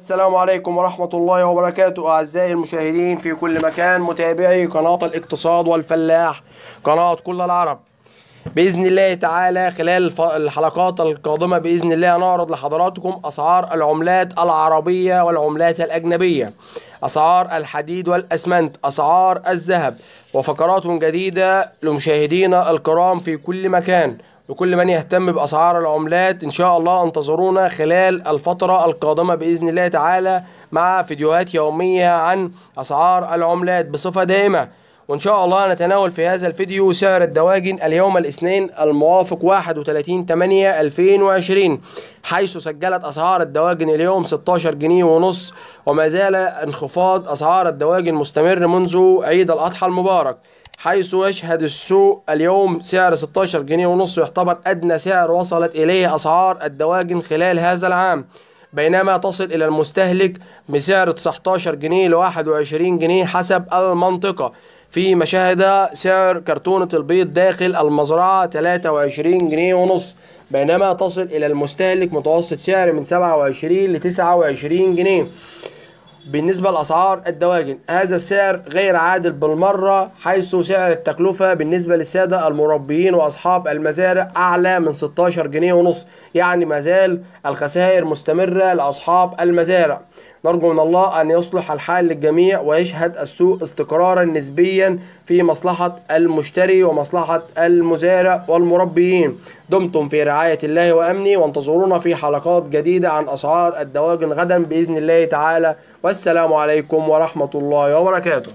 السلام عليكم ورحمة الله وبركاته أعزائي المشاهدين في كل مكان متابعي قناة الاقتصاد والفلاح قناة كل العرب بإذن الله تعالى خلال الحلقات القادمة بإذن الله نعرض لحضراتكم أسعار العملات العربية والعملات الأجنبية أسعار الحديد والأسمنت أسعار الذهب وفقرات جديدة لمشاهدينا الكرام في كل مكان لكل من يهتم بأسعار العملات إن شاء الله انتظرونا خلال الفترة القادمة بإذن الله تعالى مع فيديوهات يومية عن أسعار العملات بصفة دائمة وإن شاء الله نتناول في هذا الفيديو سعر الدواجن اليوم الاثنين الموافق 31 8 2020 حيث سجلت أسعار الدواجن اليوم 16 جنيه ونص وما زال انخفاض أسعار الدواجن مستمر منذ عيد الأضحى المبارك حيث يشهد السوق اليوم سعر 16 جنيه ونص يعتبر أدنى سعر وصلت إليه أسعار الدواجن خلال هذا العام بينما تصل إلى المستهلك بسعر 19 جنيه ل 21 جنيه حسب المنطقة في مشاهدة سعر كرتونة البيض داخل المزرعة 23 جنيه ونص بينما تصل إلى المستهلك متوسط سعر من 27 ل 29 جنيه بالنسبة لأسعار الدواجن هذا السعر غير عادل بالمرة حيث سعر التكلفة بالنسبة للسادة المربيين وأصحاب المزارع أعلى من 16 جنيه ونص يعني مازال الخسائر مستمرة لأصحاب المزارع نرجو من الله أن يصلح الحال للجميع ويشهد السوق استقرارا نسبيا في مصلحة المشتري ومصلحة المزارع والمربيين دمتم في رعاية الله وأمني وانتظرونا في حلقات جديدة عن أسعار الدواجن غدا بإذن الله تعالى والسلام عليكم ورحمة الله وبركاته